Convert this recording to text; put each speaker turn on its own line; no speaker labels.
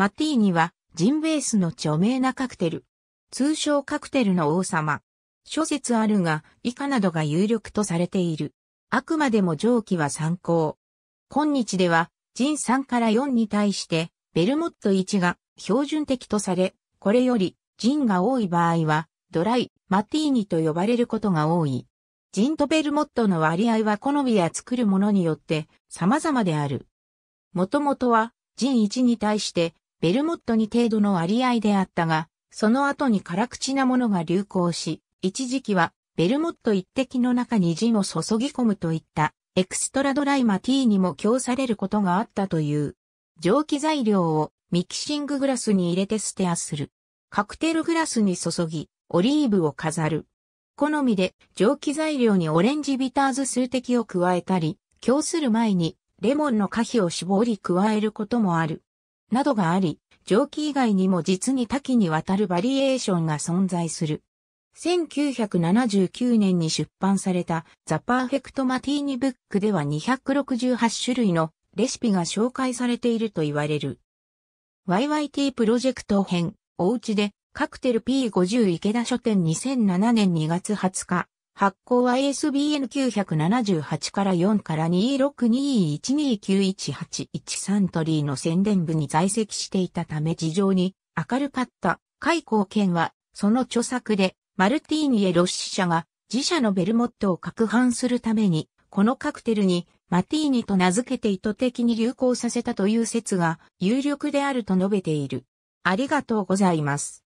マティーニはジンベースの著名なカクテル。通称カクテルの王様。
諸説あるが、以下などが有力とされている。あくまでも上記は参考。今日では、人3から4に対して、ベルモット1が標準的とされ、これより、人が多い場合は、ドライ、マティーニと呼ばれることが多い。ジンとベルモットの割合は好みや作るものによって様々である。もともとは、ジン1に対してベルモットに程度の割合であったが、その後に辛口なものが流行し、一時期はベルモット一滴の中にジを注ぎ込むといったエクストラドライマティーにも供されることがあったという。蒸気材料をミキシンググラスに入れてステアする。カクテルグラスに注ぎ、オリーブを飾る。好みで蒸気材料にオレンジビターズ数滴を加えたり、供する前にレモンの果皮を絞り加えることもある。などがあり、蒸気以外にも実に多岐にわたるバリエーションが存在する。1979年に出版されたザ・パーフェクト・マティーニ・ブックでは268種類のレシピが紹介されていると言われる。YYT プロジェクト編、おうちでカクテル P50 池田書店2007年2月20日。発行は ISBN978 から4から2 6 2 1 2 9 1 8 1 3トリーの宣伝部に在籍していたため事情に明るかった。海貢権は、その著作で、マルティーニエ・ロッシ社が自社のベルモットを拡拌するために、このカクテルにマティーニと名付けて意図的に流行させたという説が有力であると述べて
いる。ありがとうございます。